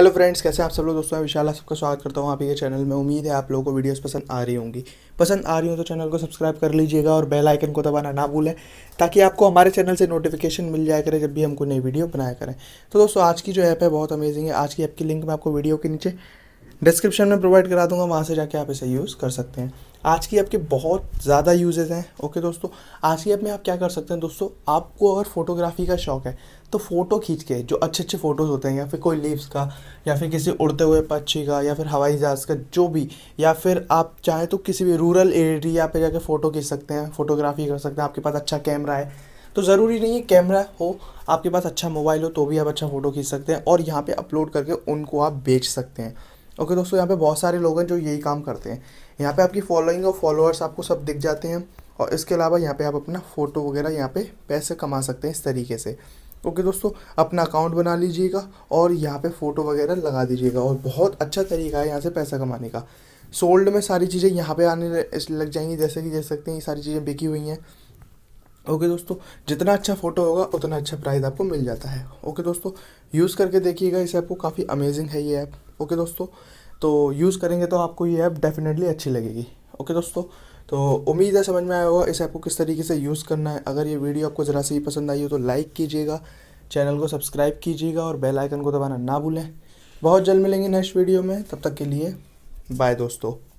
hello friends कैसे आप सब लोग दोस्तों मैं विशाल सबका स्वागत करता हूँ आप ये चैनल में उम्मीद है आप लोगों को वीडियोस पसंद आ रही होंगी पसंद आ रही हो तो चैनल को सब्सक्राइब कर लीजिएगा और बेल आइकन को दबाना ना भूलें ताकि आपको हमारे चैनल से नोटिफिकेशन मिल जाए करे जब भी हमको नई वीडियो बनाया करें तो दोस्तों आज की जो ऐप है बहुत अमेजिंग है आज की ऐप की लिंक मैं आपको वीडियो के नीचे डिस्क्रिप्शन में प्रोवाइड करा दूंगा वहाँ से जाके आप इसे यूज़ कर सकते हैं आज की ऐप के बहुत ज़्यादा यूजेज़ हैं ओके दोस्तों आज की ऐप में आप क्या कर सकते हैं दोस्तों आपको अगर फोटोग्राफी का शौक है तो फ़ोटो खींच के जो अच्छे अच्छे फ़ोटोज़ होते हैं या फिर कोई लीव्स का या फिर किसी उड़ते हुए पक्षी का या फिर हवाई जहाज़ का जो भी या फिर आप चाहें तो किसी भी रूरल एरिया पर जाके फ़ोटो खींच सकते हैं फ़ोटोग्राफी कर सकते हैं आपके पास अच्छा कैमरा है तो ज़रूरी नहीं है कैमरा हो आपके पास अच्छा मोबाइल हो तो भी आप अच्छा फ़ोटो खींच सकते हैं और यहाँ पर अपलोड करके उनको आप बेच सकते हैं ओके okay, दोस्तों यहाँ पे बहुत सारे लोग हैं जो यही काम करते हैं यहाँ पे आपकी फॉलोइंग और फॉलोअर्स आपको सब दिख जाते हैं और इसके अलावा यहाँ पे आप अपना फ़ोटो वगैरह यहाँ पे पैसे कमा सकते हैं इस तरीके से ओके okay, दोस्तों अपना अकाउंट बना लीजिएगा और यहाँ पे फ़ोटो वगैरह लगा दीजिएगा और बहुत अच्छा तरीका है यहाँ से पैसा कमाने का सोल्ड में सारी चीज़ें यहाँ पे आने लग जाएंगी जैसे कि देख सकते हैं ये सारी चीज़ें बिकी हुई हैं ओके okay, दोस्तों जितना अच्छा फ़ोटो होगा उतना अच्छा प्राइज़ आपको मिल जाता है ओके दोस्तों यूज़ करके देखिएगा इस ऐप को काफ़ी अमेजिंग है ये ऐप ओके दोस्तों तो यूज़ करेंगे तो आपको ये ऐप डेफिनेटली अच्छी लगेगी ओके दोस्तों तो उम्मीद है समझ में आया होगा इस ऐप को किस तरीके से यूज़ करना है अगर ये वीडियो आपको ज़रा सी पसंद आई हो तो लाइक कीजिएगा चैनल को सब्सक्राइब कीजिएगा और बेल आइकन को दबाना ना भूलें बहुत जल्द मिलेंगे नेक्स्ट वीडियो में तब तक के लिए बाय दोस्तों